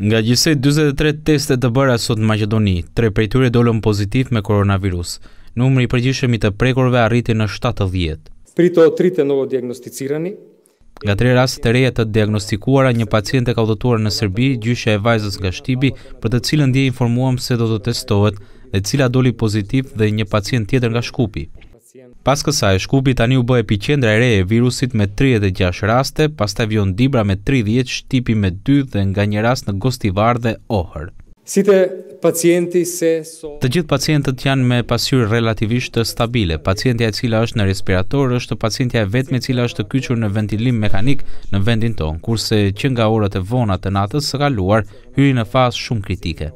Nga gjithsej 23 teste të bëra sot në Macedoni, tre prejtyre dollën pozitiv me koronavirus. Numri i përgjishëm i të prekurve arriti në 70. Prito të novo diagnosticirani. Nga tre rast të reja të diagnostikuara, një pacient e kaudotuar në Serbi, gjysha e vajzës nga Shtibi, për të cilën dje informuam se do të testohet dhe cila doli pozitiv dhe një pacient tjetër nga Shkupi. Pas kësaj, shkubi tani u bëhe piqendra e re e virusit me 36 raste, pas të avion dibra me 30, shtipi me 2 dhe nga një rast në gostivar dhe ohër. Si të se... Të gjithë pacientët janë me pasyrë relativisht të stabile. Pacientja e cila është në respirator është pacientja e vetë me cila është të kyqur në ventilim mekanik në vendin tonë, kurse që nga orët e vonat të natës së kaluar, hyri në fazë shumë kritike.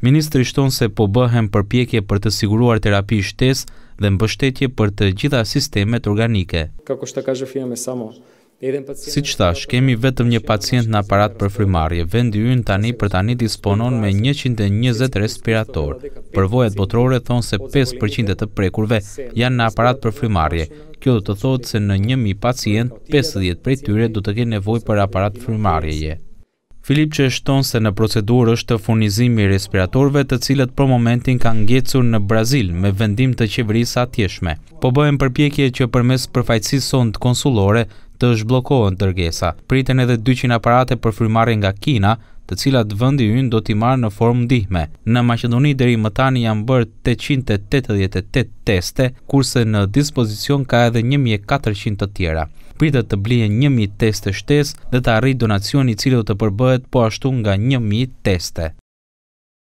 Ministri shton se po bëhen përpjekje për të siguruar terapi shtes dhe mbështetje për të gjitha sistemet organike. ka Si që thash, kemi vetëm një pacient në aparat për frimarje, vendi yn tani për tani disponon me 120 respirator. Përvojat botrore thonë se 5% të prekurve janë në aparat për frimarje. Kjo do të thotë se në 1000 pacient, 50 prej tyre do të ke nevoj për aparat frimarjeje. Filip që shton se në procedurë është të furnizimi respiratorve të cilët për momentin kanë ngjecur në Brazil me vendim të qeverisë atjeshme, po bëhen përpjekje që përmes përfajtësisë sonë të konsulore të zhblokohen dërgesa. Priten edhe 200 aparate për firmare nga Kina, të cilat vendi ynë do t'i marë në formë ndihme. Në Maqedoni deri më tani janë bërë 888 teste, kurse në dispozicion ka edhe 1400 të tjera pritet të blijë 1000 teste shtesë dhe të arrijë donacioni i cili do të përbëhet po ashtu nga 1000 teste.